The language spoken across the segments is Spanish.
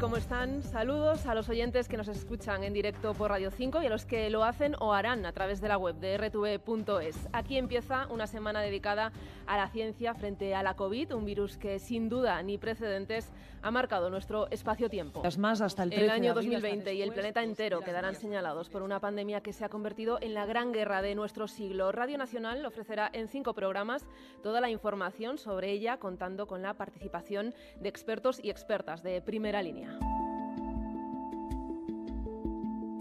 ¿Cómo están? Saludos a los oyentes que nos escuchan en directo por Radio 5 y a los que lo hacen o harán a través de la web de rtv.es. Aquí empieza una semana dedicada a la ciencia frente a la COVID, un virus que sin duda ni precedentes ha marcado nuestro espacio-tiempo. más hasta el, el año 2020 y el planeta pues, entero quedarán señalados por una pandemia que se ha convertido en la gran guerra de nuestro siglo. Radio Nacional ofrecerá en cinco programas toda la información sobre ella contando con la participación de expertos y expertas de primera línea.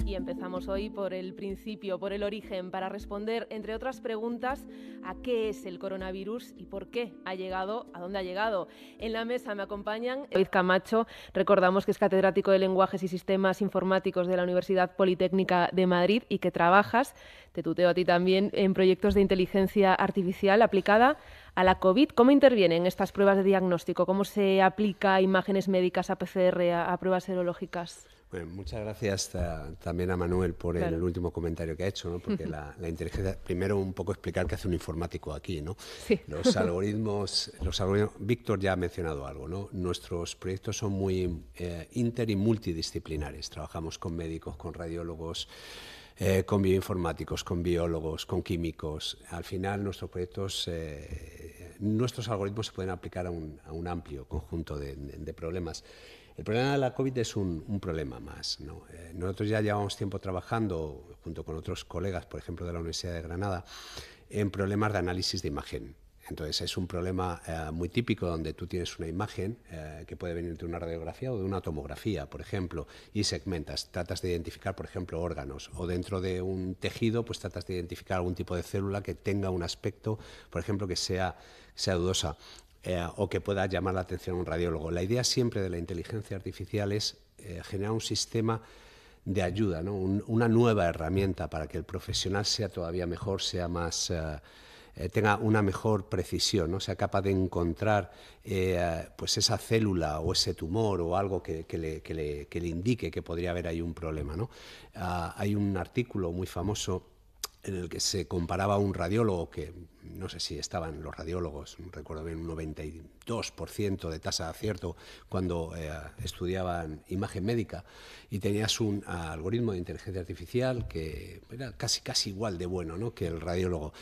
y empezamos hoy por el principio, por el origen, para responder, entre otras preguntas, a qué es el coronavirus y por qué ha llegado, a dónde ha llegado. En la mesa me acompañan David Camacho, recordamos que es catedrático de lenguajes y sistemas informáticos de la Universidad Politécnica de Madrid y que trabajas, te tuteo a ti también, en proyectos de inteligencia artificial aplicada a la COVID. ¿Cómo intervienen estas pruebas de diagnóstico? ¿Cómo se aplica imágenes médicas a PCR a, a pruebas serológicas? Bueno, pues muchas gracias también a Manuel por el, último comentario que ha hecho, ¿no? porque la, inteligencia, primero un poco explicar qué hace un informático aquí, ¿no? Los algoritmos, los algoritmos, Víctor ya ha mencionado algo, ¿no? Nuestros proyectos son muy eh, inter y multidisciplinares, trabajamos con médicos, con radiólogos, eh, con bioinformáticos, con biólogos, con químicos. Al final, nuestros proyectos, eh, nuestros algoritmos se pueden aplicar a un, amplio conjunto de problemas. El problema de la COVID es un, problema más. Eh, nosotros ya llevamos tiempo trabajando, junto con otros colegas, por ejemplo, de la Universidad de Granada, en problemas de análisis de imagen. Entonces es un problema eh, muy típico donde tú tienes una imagen eh, que puede venir de una radiografía o de una tomografía, por ejemplo, y segmentas, tratas de identificar, por ejemplo, órganos o dentro de un tejido, pues tratas de identificar algún tipo de célula que tenga un aspecto, por ejemplo, que sea dudosa. Eh, o que pueda llamar la atención a un radiólogo. La idea siempre de la inteligencia artificial es eh, generar un sistema de ayuda, una nueva herramienta para que el profesional sea todavía mejor, sea más... Eh, tenga una mejor precisión, ¿no? sea capaz de encontrar pues esa célula o ese tumor o algo que, le, indique que podría haber ahí un problema. Ah, hay un artículo muy famoso en el que se comparaba a un radiólogo que no sé si estaban los radiólogos, recuerdo bien, un 92% de tasa de acierto cuando eh, estudiaban imagen médica y tenías un ah, algoritmo de inteligencia artificial que era casi, casi igual de bueno ¿no? que el radiólogo.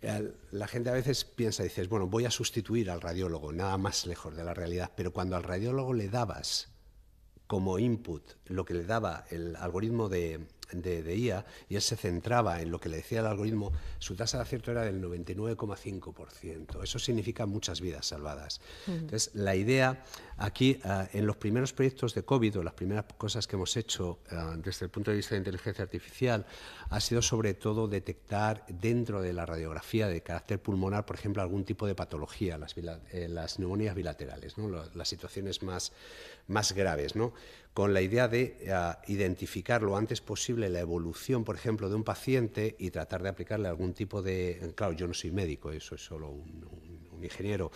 Eh, la gente a veces piensa, dices, bueno, voy a sustituir al radiólogo, nada más lejos de la realidad, pero cuando al radiólogo le dabas como input lo que le daba el algoritmo de de, IA y él se centraba en lo que le decía el algoritmo, su tasa de acierto era del 99,5%. Eso significa muchas vidas salvadas. Entonces, la idea aquí, eh, en los primeros proyectos de COVID o las primeras cosas que hemos hecho eh, desde el punto de vista de inteligencia artificial, ha sido sobre todo detectar dentro de la radiografía de carácter pulmonar, por ejemplo, algún tipo de patología, las, eh, las neumonías bilaterales, ¿no? las situaciones más, más graves. ¿no? con la idea de eh, identificar lo antes posible la evolución, por ejemplo, de un paciente y tratar de aplicarle algún tipo de... Claro, yo no soy médico, eso es solo un, ingeniero,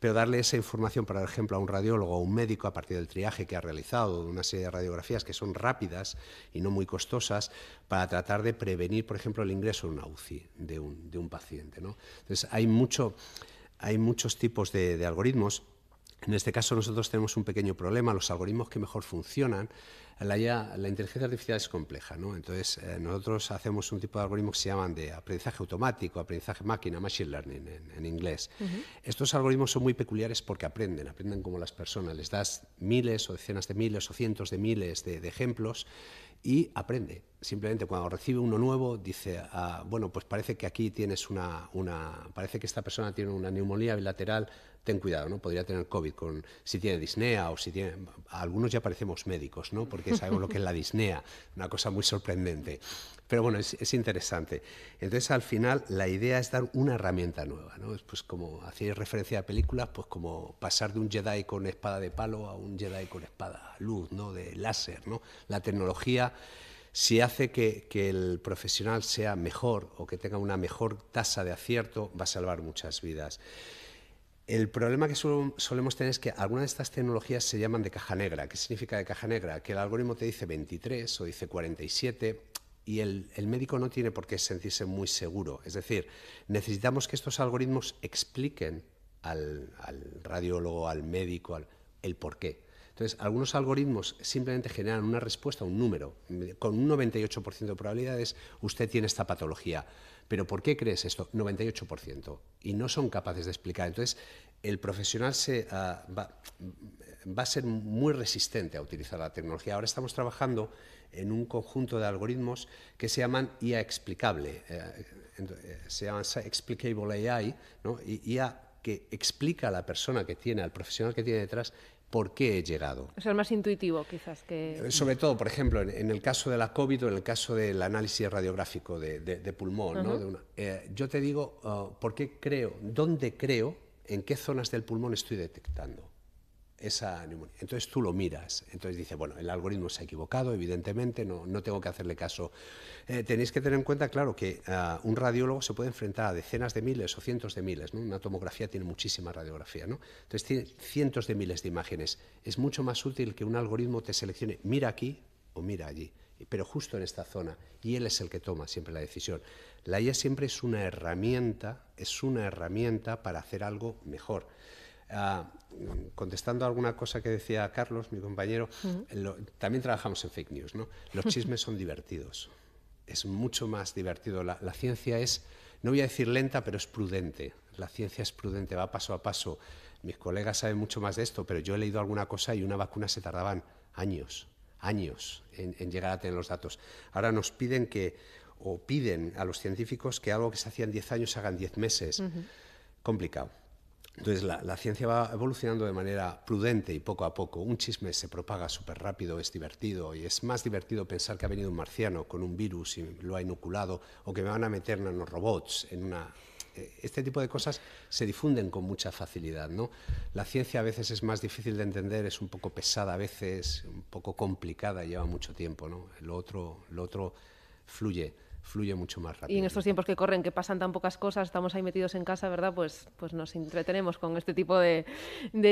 pero darle esa información, por ejemplo, a un radiólogo o a un médico a partir del triaje que ha realizado, una serie de radiografías que son rápidas y no muy costosas, para tratar de prevenir, por ejemplo, el ingreso en una UCI de un, paciente. Entonces, hay, muchos tipos de algoritmos en este caso nosotros tenemos un pequeño problema, los algoritmos que mejor funcionan, la, la inteligencia artificial es compleja, ¿no? entonces eh, nosotros hacemos un tipo de algoritmos que se llaman de aprendizaje automático, aprendizaje máquina, machine learning en, inglés. Estos algoritmos son muy peculiares porque aprenden, aprenden como las personas, les das miles o decenas de miles o cientos de miles de, de ejemplos y aprende, simplemente cuando recibe uno nuevo dice, ah, bueno, pues parece que aquí tienes una, parece que esta persona tiene una neumonía bilateral, ten cuidado, ¿no? Podría tener COVID con, si tiene disnea o si tiene, algunos ya parecemos médicos, ¿no? Porque sabemos lo que es la disnea, una cosa muy sorprendente. Pero bueno, es, interesante. Entonces, al final, la idea es dar una herramienta nueva, ¿no? Es pues como hacéis referencia a películas, pues como pasar de un Jedi con espada de palo a un Jedi con espada luz, ¿no? De láser, ¿no? La tecnología si hace que, el profesional sea mejor o que tenga una mejor tasa de acierto, va a salvar muchas vidas. El problema que solemos tener es que algunas de estas tecnologías se llaman de caja negra. ¿Qué significa de caja negra? Que el algoritmo te dice 23 o dice 47 y el, médico no tiene por qué sentirse muy seguro. Es decir, necesitamos que estos algoritmos expliquen al, radiólogo, al médico, el porqué. Entonces, algunos algoritmos simplemente generan una respuesta un número. Con un 98% de probabilidades, usted tiene esta patología. ¿Pero por qué crees esto? 98%. Y no son capaces de explicar. Entonces, el profesional ah, va, a ser muy resistente a utilizar la tecnología. Ahora estamos trabajando en un conjunto de algoritmos que se llaman IA explicable, eh, eh, se llaman Explicable AI, ¿no? IA que explica a la persona que tiene, al profesional que tiene detrás, por qué he llegado. Es el es más intuitivo quizás que... Eh, sobre todo, por ejemplo, en, el caso de la COVID o en el caso del análisis radiográfico de, pulmón, ¿no? Eh, yo te digo ah, por qué creo, dónde creo, en qué zonas del pulmón estoy detectando. Entonces tú lo miras, entonces dice, bueno, el algoritmo se ha equivocado, evidentemente, no, tengo que hacerle caso. Eh, tenéis que tener en cuenta, claro, que ah, un radiólogo se puede enfrentar a decenas de miles o cientos de miles, ¿no? una tomografía tiene muchísima radiografía, entonces tiene cientos de miles de imágenes. Es mucho más útil que un algoritmo te seleccione, mira aquí o mira allí, pero justo en esta zona, y él es el que toma siempre la decisión. La IA siempre es una herramienta, es una herramienta para hacer algo mejor contestando a alguna cosa que decía Carlos, mi compañero, también trabajamos en fake news, ¿no? Los chismes son divertidos. Es mucho más divertido. La, ciencia es, no voy a decir lenta, pero es prudente. La ciencia es prudente, va paso a paso. Mis colegas saben mucho más de esto, pero yo he leído alguna cosa y una vacuna se tardaban años, años en, llegar a tener los datos. Ahora nos piden que, o piden a los científicos que algo que se hacía en 10 años se haga en 10 meses. Complicado entonces, la, ciencia va evolucionando de manera prudente y poco a poco. Un chisme se propaga súper rápido, es divertido y es más divertido pensar que ha venido un marciano con un virus y lo ha inoculado o que me van a meter robots en una... Eh, este tipo de cosas se difunden con mucha facilidad, ¿no? La ciencia a veces es más difícil de entender, es un poco pesada a veces, un poco complicada, lleva mucho tiempo, ¿no? otro, lo otro fluye fluye mucho más rápido. Y en estos tiempos que corren, que pasan tan pocas cosas, estamos ahí metidos en casa, ¿verdad? Pues, pues nos entretenemos con este tipo de,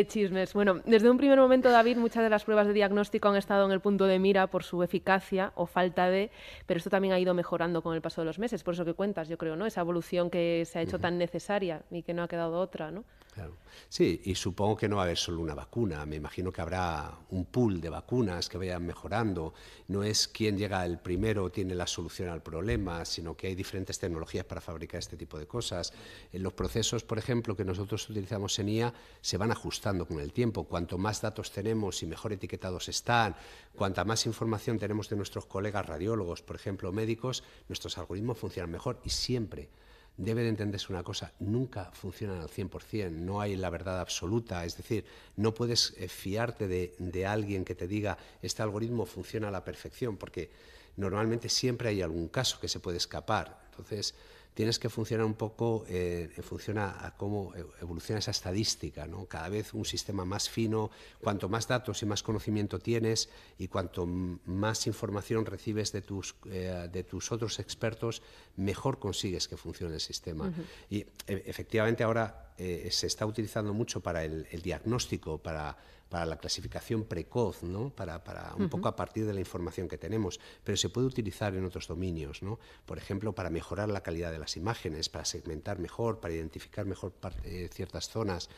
chismes. Bueno, desde un primer momento, David, muchas de las pruebas de diagnóstico han estado en el punto de mira por su eficacia o falta de, pero esto también ha ido mejorando con el paso de los meses, por eso que cuentas, yo creo, ¿no? Esa evolución que se ha hecho tan necesaria y que no ha quedado otra, ¿no? Claro. Sí, y supongo que no va a haber solo una vacuna, me imagino que habrá un pool de vacunas que vayan mejorando, no es quien llega el primero tiene la solución al problema, sino que hay diferentes tecnologías para fabricar este tipo de cosas. Eh, los procesos, por ejemplo, que nosotros utilizamos en IA se van ajustando con el tiempo, cuanto más datos tenemos y mejor etiquetados están, cuanta más información tenemos de nuestros colegas radiólogos, por ejemplo, médicos, nuestros algoritmos funcionan mejor y siempre debe de entenderse una cosa, nunca funcionan al 100%, no hay la verdad absoluta, es decir, no puedes eh, fiarte de, de alguien que te diga, este algoritmo funciona a la perfección, porque normalmente siempre hay algún caso que se puede escapar. Entonces, tienes que funcionar un poco en eh, eh, función a, cómo e-, evoluciona esa estadística, ¿no? Cada vez un sistema más fino, cuanto más datos y más conocimiento tienes y cuanto más información recibes de tus, eh, de tus otros expertos, mejor consigues que funcione el sistema. Y e-, efectivamente ahora eh, se está utilizando mucho para el, diagnóstico, para, para, la clasificación precoz, ¿no? para, para un poco a partir de la información que tenemos, pero se puede utilizar en otros dominios, ¿no? por ejemplo, para mejorar la calidad de las imágenes, para segmentar mejor, para identificar mejor eh, ciertas zonas.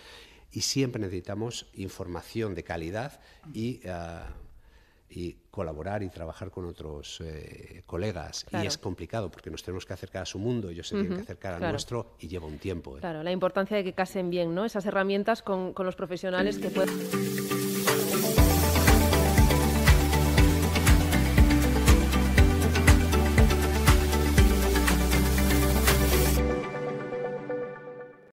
Y siempre necesitamos información de calidad y ah, y colaborar y trabajar con otros eh, colegas. Y es complicado porque nos tenemos que acercar a su mundo, ellos se tienen que acercar al nuestro y lleva un tiempo. ¿eh? Claro, la importancia de que casen bien ¿no? esas herramientas con, con los profesionales que puedan.